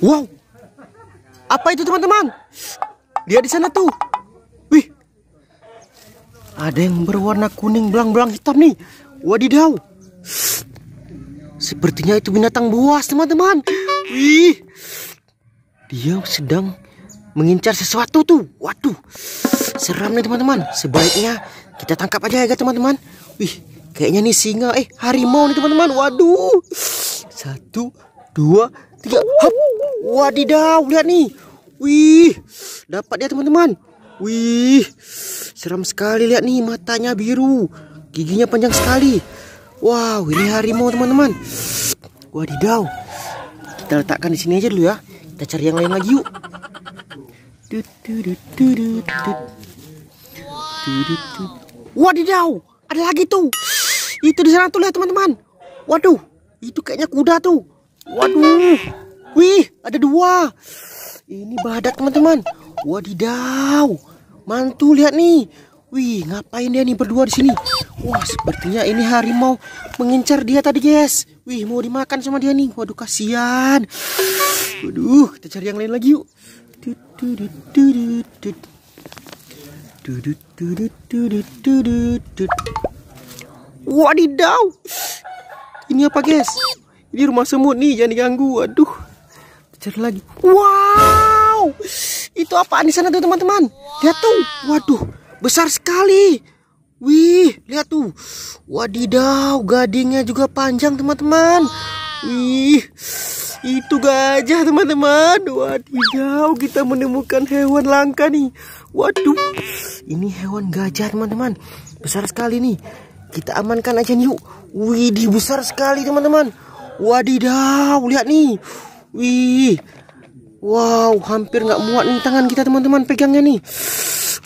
Wow. Apa itu teman-teman? Dia di sana tuh. Wih. Ada yang berwarna kuning belang-belang hitam nih. Wadidaw. Sepertinya itu binatang buas, teman-teman. Wih. Dia sedang mengincar sesuatu tuh. Waduh. Seram nih, teman-teman. Sebaiknya kita tangkap aja ya, teman-teman. Wih, kayaknya nih singa. Eh, harimau nih teman-teman. Waduh. Satu, dua, tiga. Hap. Wadidaw, lihat nih. Wih, dapat ya teman-teman. Wih, seram sekali. Lihat nih, matanya biru. Giginya panjang sekali. Wow, ini harimau teman-teman. Wadidaw. Kita letakkan di sini aja dulu ya. Kita cari yang lain lagi yuk. Wadidaw. Ada lagi tuh. Itu di sana tuh lihat teman-teman. Waduh, itu kayaknya kuda tuh. Waduh. Wih, ada dua. Ini badak teman-teman. Wadidaw. Mantul lihat nih. Wih, ngapain dia nih berdua di sini? Wah, sepertinya ini harimau mengincar dia tadi, guys. Wih, mau dimakan sama dia nih. Waduh, kasihan. Waduh, kita cari yang lain lagi yuk. Wadidaw Ini apa guys Ini rumah semut nih jangan diganggu Aduh Cari lagi Wow Itu apa di sana tuh teman-teman Lihat tuh Waduh Besar sekali Wih Lihat tuh Wadidaw Gadingnya juga panjang teman-teman Wih itu gajah teman-teman Wadidaw kita menemukan hewan langka nih Waduh Ini hewan gajah teman-teman Besar sekali nih Kita amankan aja nih yuk Widih besar sekali teman-teman Wadidaw lihat nih Wih Wow hampir nggak muat nih tangan kita teman-teman pegangnya nih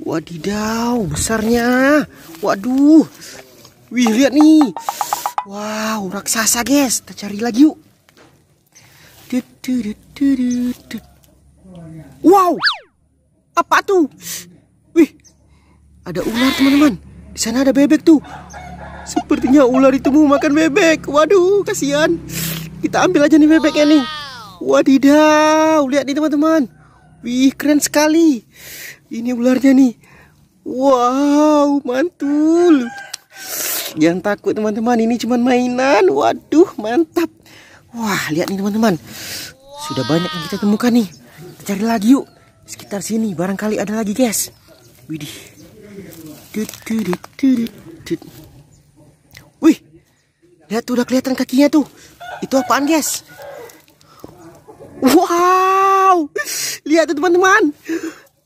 Wadidaw besarnya Waduh Wih lihat nih Wow raksasa guys Kita cari lagi yuk Wow, apa tuh? Wih, ada ular teman-teman. Di sana ada bebek tuh. Sepertinya ular itu mau makan bebek. Waduh, kasihan. Kita ambil aja nih bebeknya nih. Wadidaw, lihat nih teman-teman. Wih, keren sekali. Ini ularnya nih. Wow, mantul. Jangan takut teman-teman, ini cuma mainan. Waduh, mantap. Wah, lihat nih teman-teman. Sudah banyak yang kita temukan nih. Kita cari lagi yuk. Sekitar sini barangkali ada lagi, guys. Widih. Wih. Lihat tuh udah kelihatan kakinya tuh. Itu apaan, guys? Wow. Lihat tuh teman-teman.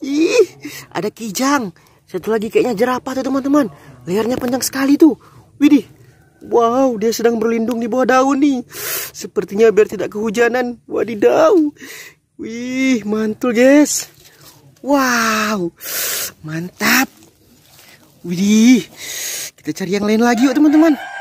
Ih, ada kijang. Satu lagi kayaknya jerapah tuh teman-teman. Layarnya panjang sekali tuh. Widih. Wow, dia sedang berlindung di bawah daun nih. Sepertinya biar tidak kehujanan. Wadidaw. Wih, mantul guys. Wow, mantap. Wih, kita cari yang lain lagi yuk teman-teman.